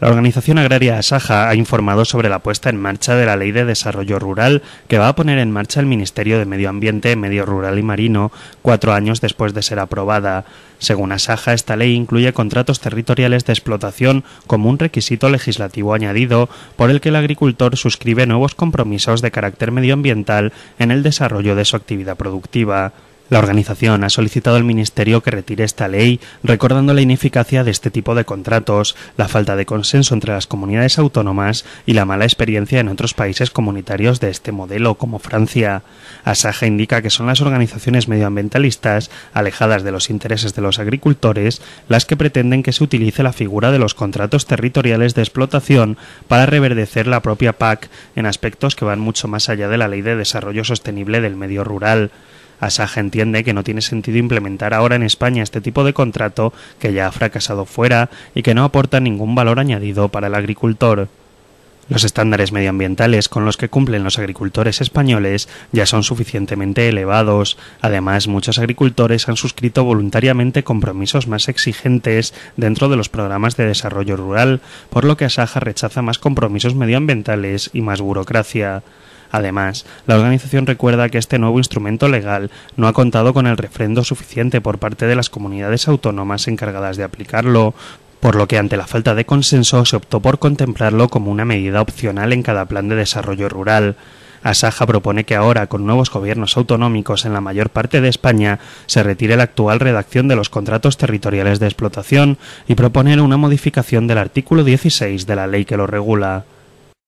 La Organización Agraria Asaja ha informado sobre la puesta en marcha de la Ley de Desarrollo Rural que va a poner en marcha el Ministerio de Medio Ambiente, Medio Rural y Marino cuatro años después de ser aprobada. Según Asaja, esta ley incluye contratos territoriales de explotación como un requisito legislativo añadido por el que el agricultor suscribe nuevos compromisos de carácter medioambiental en el desarrollo de su actividad productiva. La organización ha solicitado al Ministerio que retire esta ley, recordando la ineficacia de este tipo de contratos, la falta de consenso entre las comunidades autónomas y la mala experiencia en otros países comunitarios de este modelo, como Francia. Asaja indica que son las organizaciones medioambientalistas, alejadas de los intereses de los agricultores, las que pretenden que se utilice la figura de los contratos territoriales de explotación para reverdecer la propia PAC en aspectos que van mucho más allá de la Ley de Desarrollo Sostenible del Medio Rural. Asaja entiende que no tiene sentido implementar ahora en España este tipo de contrato que ya ha fracasado fuera y que no aporta ningún valor añadido para el agricultor. Los estándares medioambientales con los que cumplen los agricultores españoles ya son suficientemente elevados. Además, muchos agricultores han suscrito voluntariamente compromisos más exigentes dentro de los programas de desarrollo rural, por lo que Asaja rechaza más compromisos medioambientales y más burocracia. Además, la organización recuerda que este nuevo instrumento legal no ha contado con el refrendo suficiente por parte de las comunidades autónomas encargadas de aplicarlo, por lo que ante la falta de consenso se optó por contemplarlo como una medida opcional en cada plan de desarrollo rural. Asaja propone que ahora, con nuevos gobiernos autonómicos en la mayor parte de España, se retire la actual redacción de los contratos territoriales de explotación y proponer una modificación del artículo 16 de la ley que lo regula.